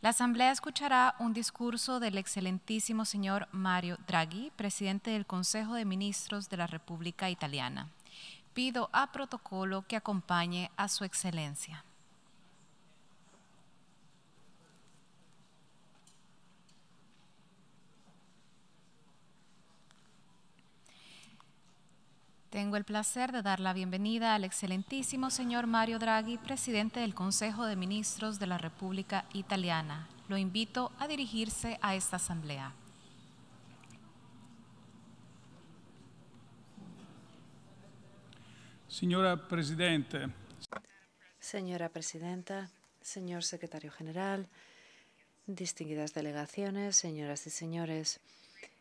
La Asamblea escuchará un discurso del excelentísimo señor Mario Draghi, presidente del Consejo de Ministros de la República Italiana. Pido a protocolo que acompañe a su excelencia. Tengo el placer de dar la bienvenida al excelentísimo señor Mario Draghi, presidente del Consejo de Ministros de la República Italiana. Lo invito a dirigirse a esta asamblea. Señora Presidente. Señora Presidenta, señor Secretario General, distinguidas delegaciones, señoras y señores.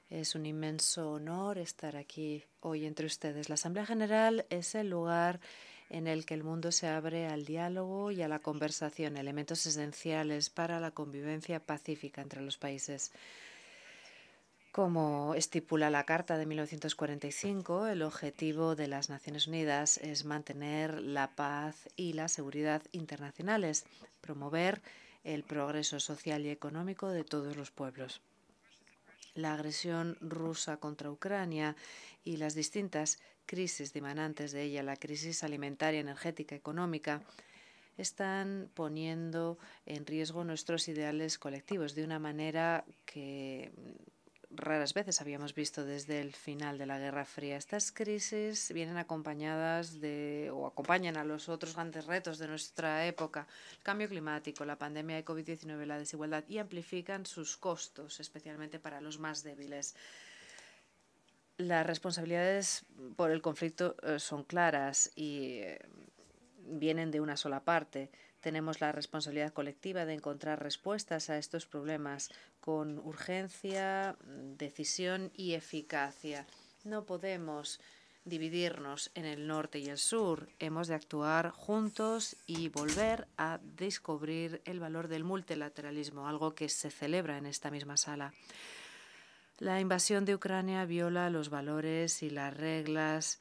Es un inmenso honor estar aquí hoy entre ustedes. La Asamblea General es el lugar en el que el mundo se abre al diálogo y a la conversación, elementos esenciales para la convivencia pacífica entre los países. Como estipula la Carta de 1945, el objetivo de las Naciones Unidas es mantener la paz y la seguridad internacionales, promover el progreso social y económico de todos los pueblos la agresión rusa contra Ucrania y las distintas crisis dimanantes de ella, la crisis alimentaria, energética, económica, están poniendo en riesgo nuestros ideales colectivos de una manera que raras veces habíamos visto desde el final de la Guerra Fría. Estas crisis vienen acompañadas de o acompañan a los otros grandes retos de nuestra época, el cambio climático, la pandemia de COVID-19, la desigualdad, y amplifican sus costos, especialmente para los más débiles. Las responsabilidades por el conflicto eh, son claras y eh, vienen de una sola parte. Tenemos la responsabilidad colectiva de encontrar respuestas a estos problemas con urgencia, decisión y eficacia. No podemos dividirnos en el norte y el sur. Hemos de actuar juntos y volver a descubrir el valor del multilateralismo, algo que se celebra en esta misma sala. La invasión de Ucrania viola los valores y las reglas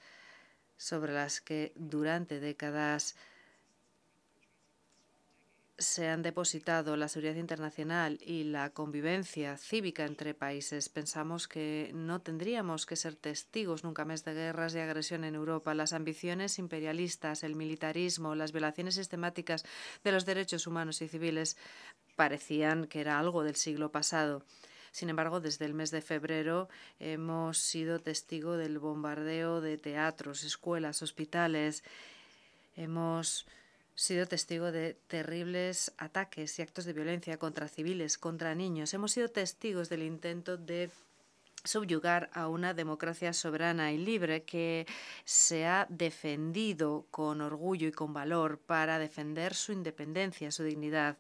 sobre las que durante décadas se han depositado la seguridad internacional y la convivencia cívica entre países, pensamos que no tendríamos que ser testigos nunca más de guerras y agresión en Europa. Las ambiciones imperialistas, el militarismo, las violaciones sistemáticas de los derechos humanos y civiles parecían que era algo del siglo pasado. Sin embargo, desde el mes de febrero hemos sido testigo del bombardeo de teatros, escuelas, hospitales. Hemos sido testigo de terribles ataques y actos de violencia contra civiles, contra niños. Hemos sido testigos del intento de subyugar a una democracia soberana y libre que se ha defendido con orgullo y con valor para defender su independencia, su dignidad.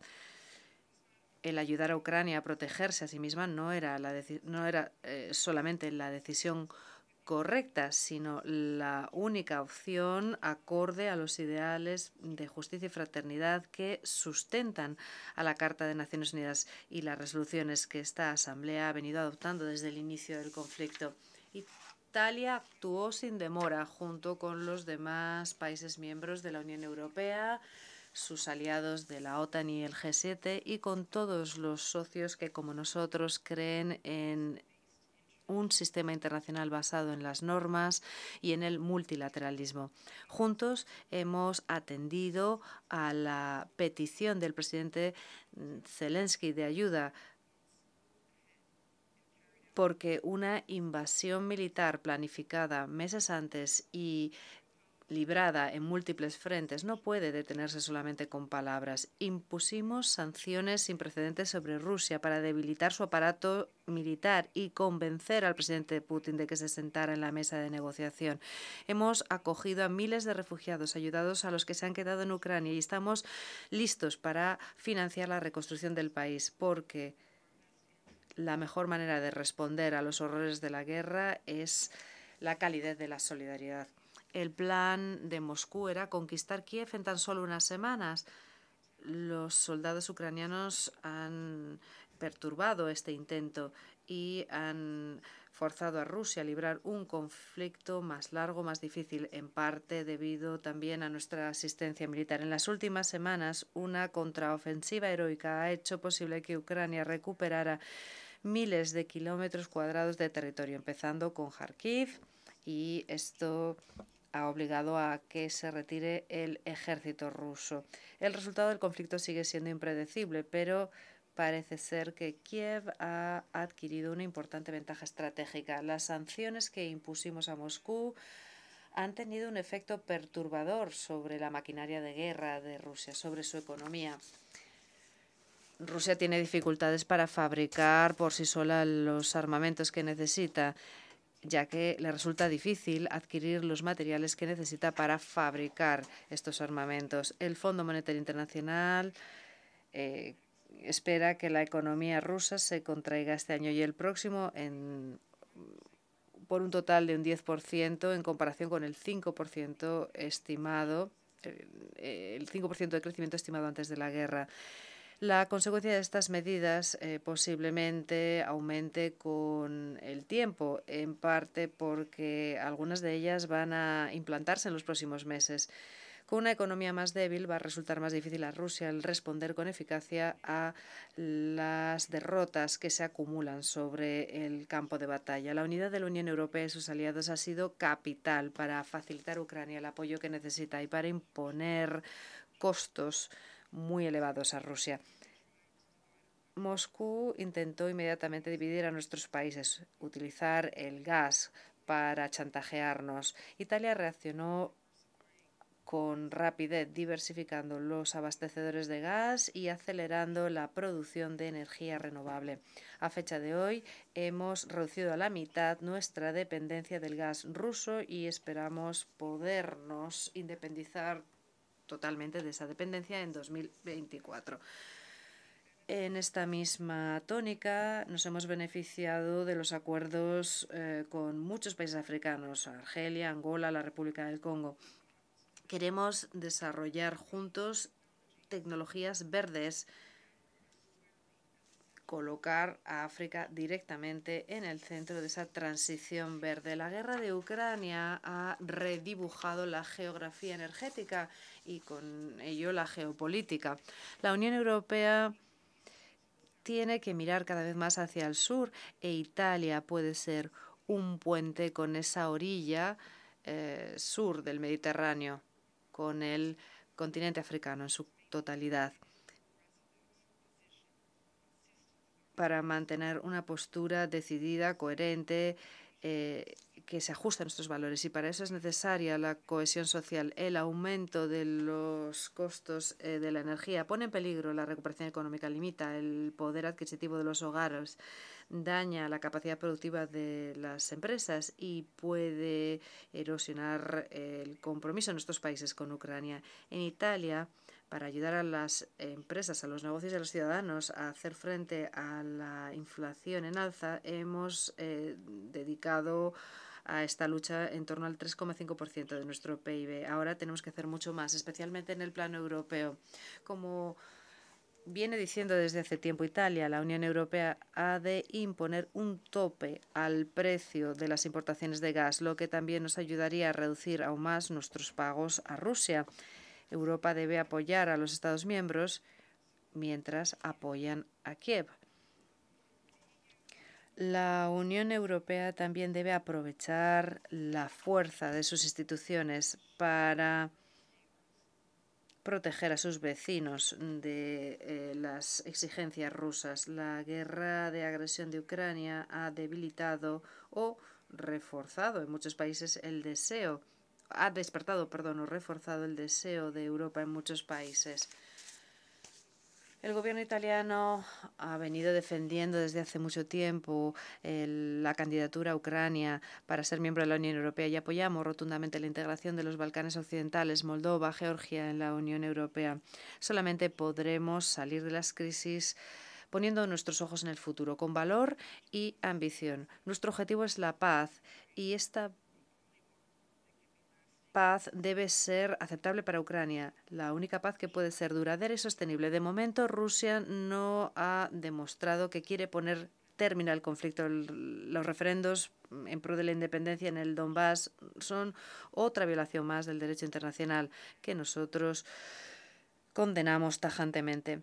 El ayudar a Ucrania a protegerse a sí misma no era, la no era eh, solamente la decisión correcta, sino la única opción acorde a los ideales de justicia y fraternidad que sustentan a la Carta de Naciones Unidas y las resoluciones que esta Asamblea ha venido adoptando desde el inicio del conflicto. Italia actuó sin demora junto con los demás países miembros de la Unión Europea, sus aliados de la OTAN y el G7 y con todos los socios que como nosotros creen en un sistema internacional basado en las normas y en el multilateralismo. Juntos hemos atendido a la petición del presidente mm, Zelensky de ayuda porque una invasión militar planificada meses antes y librada en múltiples frentes no puede detenerse solamente con palabras. Impusimos sanciones sin precedentes sobre Rusia para debilitar su aparato militar y convencer al presidente Putin de que se sentara en la mesa de negociación. Hemos acogido a miles de refugiados, ayudados a los que se han quedado en Ucrania y estamos listos para financiar la reconstrucción del país porque la mejor manera de responder a los horrores de la guerra es la calidez de la solidaridad. El plan de Moscú era conquistar Kiev en tan solo unas semanas. Los soldados ucranianos han perturbado este intento y han forzado a Rusia a librar un conflicto más largo, más difícil, en parte debido también a nuestra asistencia militar. En las últimas semanas, una contraofensiva heroica ha hecho posible que Ucrania recuperara miles de kilómetros cuadrados de territorio, empezando con Kharkiv, y esto ha obligado a que se retire el ejército ruso. El resultado del conflicto sigue siendo impredecible, pero parece ser que Kiev ha adquirido una importante ventaja estratégica. Las sanciones que impusimos a Moscú han tenido un efecto perturbador sobre la maquinaria de guerra de Rusia, sobre su economía. Rusia tiene dificultades para fabricar por sí sola los armamentos que necesita ya que le resulta difícil adquirir los materiales que necesita para fabricar estos armamentos. El Fondo Monetario Internacional eh, espera que la economía rusa se contraiga este año y el próximo por un total de un 10% en comparación con el 5% estimado, eh, el 5% de crecimiento estimado antes de la guerra. La consecuencia de estas medidas eh, posiblemente aumente con el tiempo, en parte porque algunas de ellas van a implantarse en los próximos meses. Con una economía más débil va a resultar más difícil a Rusia el responder con eficacia a las derrotas que se acumulan sobre el campo de batalla. La unidad de la Unión Europea y sus aliados ha sido capital para facilitar a Ucrania el apoyo que necesita y para imponer costos muy elevados a Rusia. Moscú intentó inmediatamente dividir a nuestros países, utilizar el gas para chantajearnos. Italia reaccionó con rapidez, diversificando los abastecedores de gas y acelerando la producción de energía renovable. A fecha de hoy hemos reducido a la mitad nuestra dependencia del gas ruso y esperamos podernos independizar totalmente de esa dependencia en 2024. En esta misma tónica nos hemos beneficiado de los acuerdos eh, con muchos países africanos, Argelia, Angola, la República del Congo. Queremos desarrollar juntos tecnologías verdes colocar a África directamente en el centro de esa transición verde. La guerra de Ucrania ha redibujado la geografía energética y con ello la geopolítica. La Unión Europea tiene que mirar cada vez más hacia el sur e Italia puede ser un puente con esa orilla eh, sur del Mediterráneo, con el continente africano en su totalidad. para mantener una postura decidida, coherente, eh, que se ajuste a nuestros valores. Y para eso es necesaria la cohesión social. El aumento de los costos eh, de la energía pone en peligro la recuperación económica, limita el poder adquisitivo de los hogares, daña la capacidad productiva de las empresas y puede erosionar eh, el compromiso de nuestros países con Ucrania. En Italia, para ayudar a las empresas, a los negocios y a los ciudadanos a hacer frente a la inflación en alza, hemos eh, dedicado a esta lucha en torno al 3,5% de nuestro PIB. Ahora tenemos que hacer mucho más, especialmente en el plano europeo. Como viene diciendo desde hace tiempo Italia, la Unión Europea ha de imponer un tope al precio de las importaciones de gas, lo que también nos ayudaría a reducir aún más nuestros pagos a Rusia. Europa debe apoyar a los Estados miembros mientras apoyan a Kiev. La Unión Europea también debe aprovechar la fuerza de sus instituciones para proteger a sus vecinos de eh, las exigencias rusas. La guerra de agresión de Ucrania ha debilitado o reforzado en muchos países el deseo ha despertado, perdón, o reforzado el deseo de Europa en muchos países. El gobierno italiano ha venido defendiendo desde hace mucho tiempo la candidatura a Ucrania para ser miembro de la Unión Europea y apoyamos rotundamente la integración de los Balcanes Occidentales, Moldova, Georgia en la Unión Europea. Solamente podremos salir de las crisis poniendo nuestros ojos en el futuro con valor y ambición. Nuestro objetivo es la paz y esta paz debe ser aceptable para Ucrania, la única paz que puede ser duradera y sostenible. De momento, Rusia no ha demostrado que quiere poner término al conflicto. Los referendos en pro de la independencia en el Donbass son otra violación más del derecho internacional que nosotros condenamos tajantemente.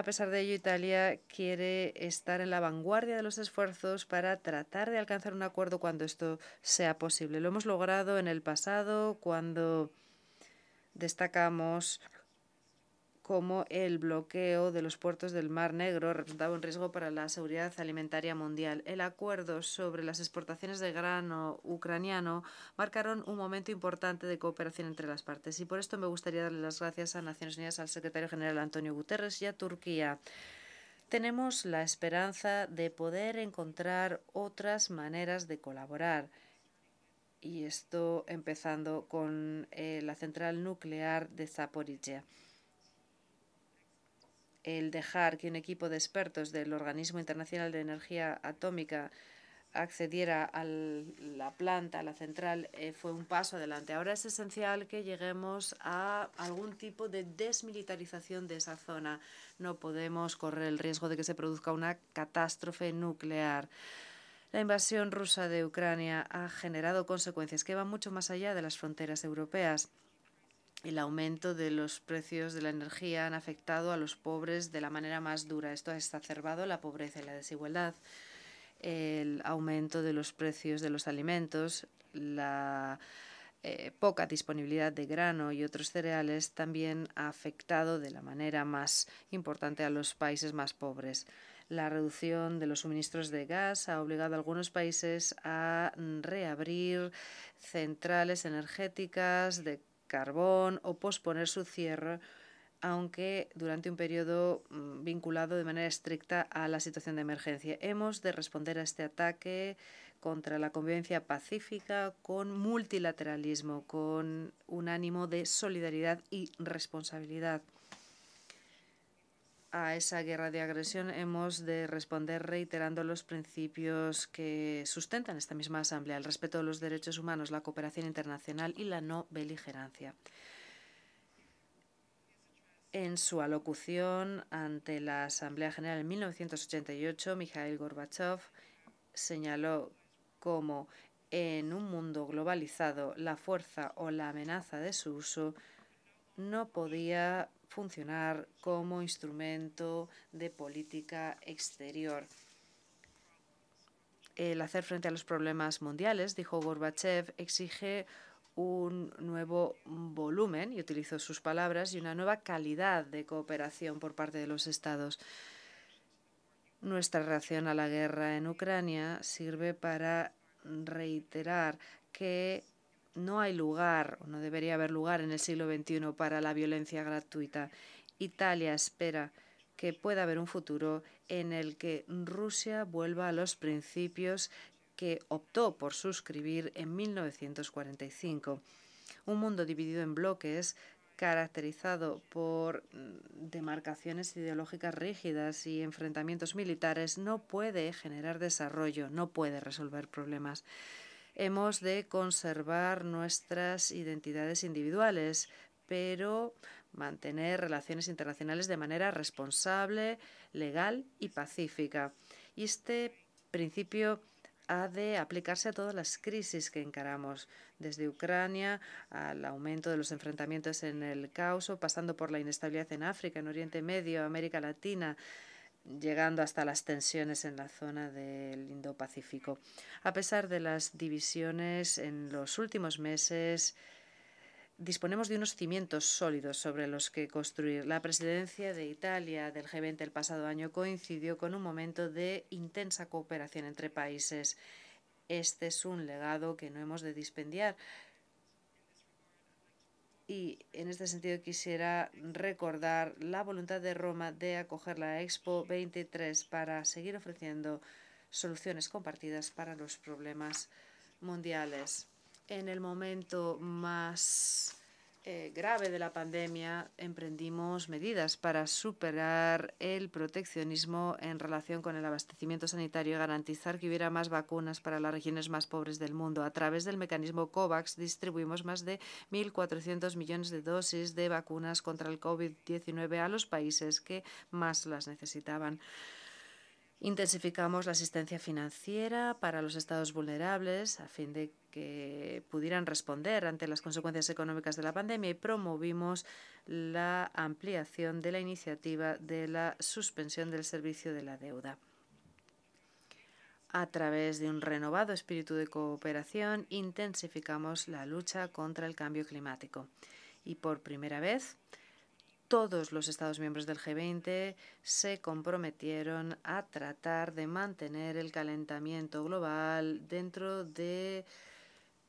A pesar de ello, Italia quiere estar en la vanguardia de los esfuerzos para tratar de alcanzar un acuerdo cuando esto sea posible. Lo hemos logrado en el pasado cuando destacamos como el bloqueo de los puertos del Mar Negro representaba un riesgo para la seguridad alimentaria mundial. El acuerdo sobre las exportaciones de grano ucraniano marcaron un momento importante de cooperación entre las partes y por esto me gustaría darle las gracias a Naciones Unidas, al secretario general Antonio Guterres y a Turquía. Tenemos la esperanza de poder encontrar otras maneras de colaborar y esto empezando con eh, la central nuclear de Zaporizhia el dejar que un equipo de expertos del Organismo Internacional de Energía Atómica accediera a la planta, a la central, eh, fue un paso adelante. Ahora es esencial que lleguemos a algún tipo de desmilitarización de esa zona. No podemos correr el riesgo de que se produzca una catástrofe nuclear. La invasión rusa de Ucrania ha generado consecuencias que van mucho más allá de las fronteras europeas el aumento de los precios de la energía han afectado a los pobres de la manera más dura. Esto ha exacerbado la pobreza y la desigualdad. El aumento de los precios de los alimentos, la eh, poca disponibilidad de grano y otros cereales también ha afectado de la manera más importante a los países más pobres. La reducción de los suministros de gas ha obligado a algunos países a reabrir centrales energéticas de carbón o posponer su cierre, aunque durante un periodo mm, vinculado de manera estricta a la situación de emergencia. Hemos de responder a este ataque contra la convivencia pacífica con multilateralismo, con un ánimo de solidaridad y responsabilidad a esa guerra de agresión hemos de responder reiterando los principios que sustentan esta misma Asamblea, el respeto de los derechos humanos, la cooperación internacional y la no beligerancia. En su alocución ante la Asamblea General en 1988, Mikhail Gorbachev señaló cómo en un mundo globalizado la fuerza o la amenaza de su uso no podía funcionar como instrumento de política exterior. El hacer frente a los problemas mundiales, dijo Gorbachev, exige un nuevo volumen, y utilizo sus palabras, y una nueva calidad de cooperación por parte de los Estados. Nuestra reacción a la guerra en Ucrania sirve para reiterar que no hay lugar, o no debería haber lugar en el siglo XXI para la violencia gratuita. Italia espera que pueda haber un futuro en el que Rusia vuelva a los principios que optó por suscribir en 1945. Un mundo dividido en bloques caracterizado por mm, demarcaciones ideológicas rígidas y enfrentamientos militares, no puede generar desarrollo, no puede resolver problemas hemos de conservar nuestras identidades individuales, pero mantener relaciones internacionales de manera responsable, legal y pacífica. Y este principio ha de aplicarse a todas las crisis que encaramos, desde Ucrania al aumento de los enfrentamientos en el Caos, pasando por la inestabilidad en África, en Oriente Medio, América Latina, llegando hasta las tensiones en la zona del Indo-Pacífico. A pesar de las divisiones en los últimos meses, disponemos de unos cimientos sólidos sobre los que construir. La presidencia de Italia del G20 el pasado año coincidió con un momento de intensa cooperación entre países. Este es un legado que no hemos de dispendiar, y en este sentido quisiera recordar la voluntad de Roma de acoger la Expo 23 para seguir ofreciendo soluciones compartidas para los problemas mundiales. En el momento más eh, grave de la pandemia, emprendimos medidas para superar el proteccionismo en relación con el abastecimiento sanitario y garantizar que hubiera más vacunas para las regiones más pobres del mundo. A través del mecanismo COVAX distribuimos más de 1.400 millones de dosis de vacunas contra el COVID-19 a los países que más las necesitaban. Intensificamos la asistencia financiera para los estados vulnerables a fin de que pudieran responder ante las consecuencias económicas de la pandemia y promovimos la ampliación de la iniciativa de la suspensión del servicio de la deuda. A través de un renovado espíritu de cooperación intensificamos la lucha contra el cambio climático y por primera vez todos los Estados miembros del G20 se comprometieron a tratar de mantener el calentamiento global dentro de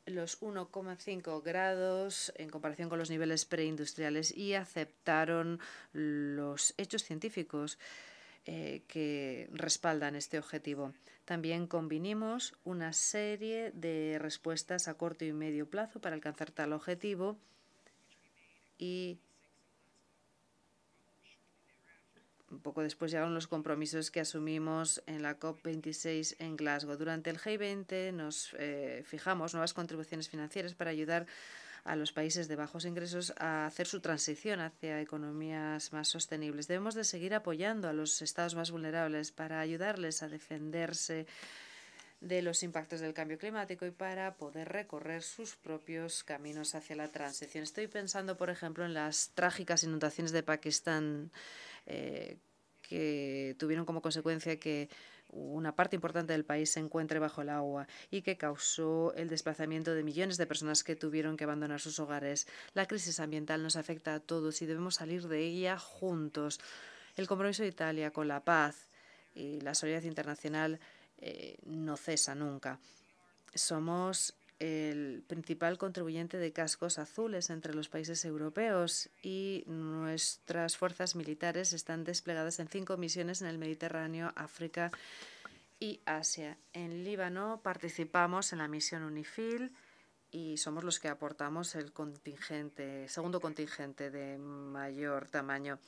los 1,5 grados en comparación con los niveles preindustriales y aceptaron los hechos científicos eh, que respaldan este objetivo. También convinimos una serie de respuestas a corto y medio plazo para alcanzar tal objetivo y poco después llegaron los compromisos que asumimos en la COP26 en Glasgow. Durante el G20 nos eh, fijamos nuevas contribuciones financieras para ayudar a los países de bajos ingresos a hacer su transición hacia economías más sostenibles. Debemos de seguir apoyando a los estados más vulnerables para ayudarles a defenderse de los impactos del cambio climático y para poder recorrer sus propios caminos hacia la transición. Estoy pensando, por ejemplo, en las trágicas inundaciones de Pakistán eh, que tuvieron como consecuencia que una parte importante del país se encuentre bajo el agua y que causó el desplazamiento de millones de personas que tuvieron que abandonar sus hogares. La crisis ambiental nos afecta a todos y debemos salir de ella juntos. El compromiso de Italia con la paz y la solidaridad internacional eh, no cesa nunca. Somos el principal contribuyente de cascos azules entre los países europeos y nuestras fuerzas militares están desplegadas en cinco misiones en el Mediterráneo, África y Asia. En Líbano participamos en la misión UNIFIL y somos los que aportamos el contingente, segundo contingente de mayor tamaño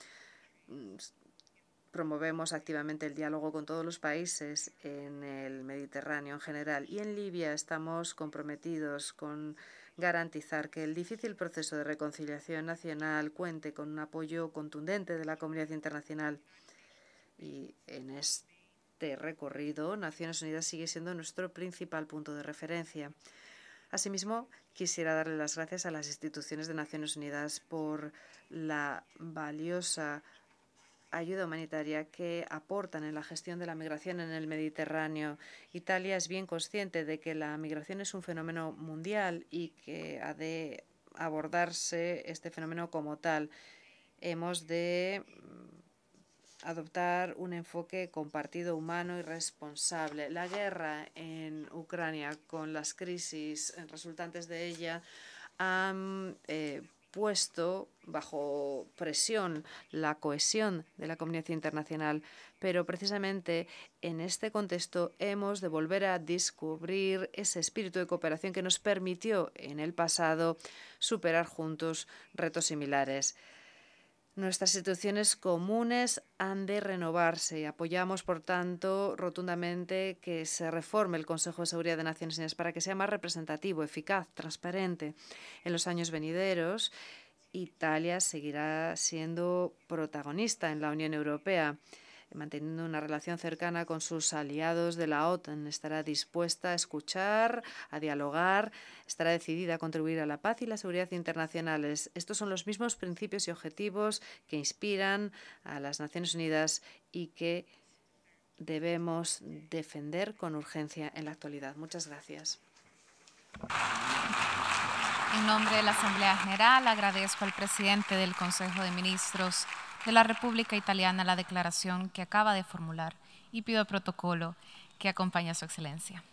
promovemos activamente el diálogo con todos los países en el Mediterráneo en general y en Libia estamos comprometidos con garantizar que el difícil proceso de reconciliación nacional cuente con un apoyo contundente de la comunidad internacional. Y en este recorrido, Naciones Unidas sigue siendo nuestro principal punto de referencia. Asimismo, quisiera darle las gracias a las instituciones de Naciones Unidas por la valiosa ayuda humanitaria que aportan en la gestión de la migración en el Mediterráneo. Italia es bien consciente de que la migración es un fenómeno mundial y que ha de abordarse este fenómeno como tal. Hemos de mm, adoptar un enfoque compartido, humano y responsable. La guerra en Ucrania, con las crisis resultantes de ella, han eh, puesto bajo presión la cohesión de la comunidad internacional, pero precisamente en este contexto hemos de volver a descubrir ese espíritu de cooperación que nos permitió en el pasado superar juntos retos similares. Nuestras instituciones comunes han de renovarse. y Apoyamos, por tanto, rotundamente que se reforme el Consejo de Seguridad de Naciones Unidas para que sea más representativo, eficaz, transparente. En los años venideros, Italia seguirá siendo protagonista en la Unión Europea manteniendo una relación cercana con sus aliados de la OTAN. Estará dispuesta a escuchar, a dialogar, estará decidida a contribuir a la paz y la seguridad internacionales. Estos son los mismos principios y objetivos que inspiran a las Naciones Unidas y que debemos defender con urgencia en la actualidad. Muchas gracias. En nombre de la Asamblea General agradezco al presidente del Consejo de Ministros de la República Italiana la declaración que acaba de formular y pido protocolo que acompañe a su excelencia.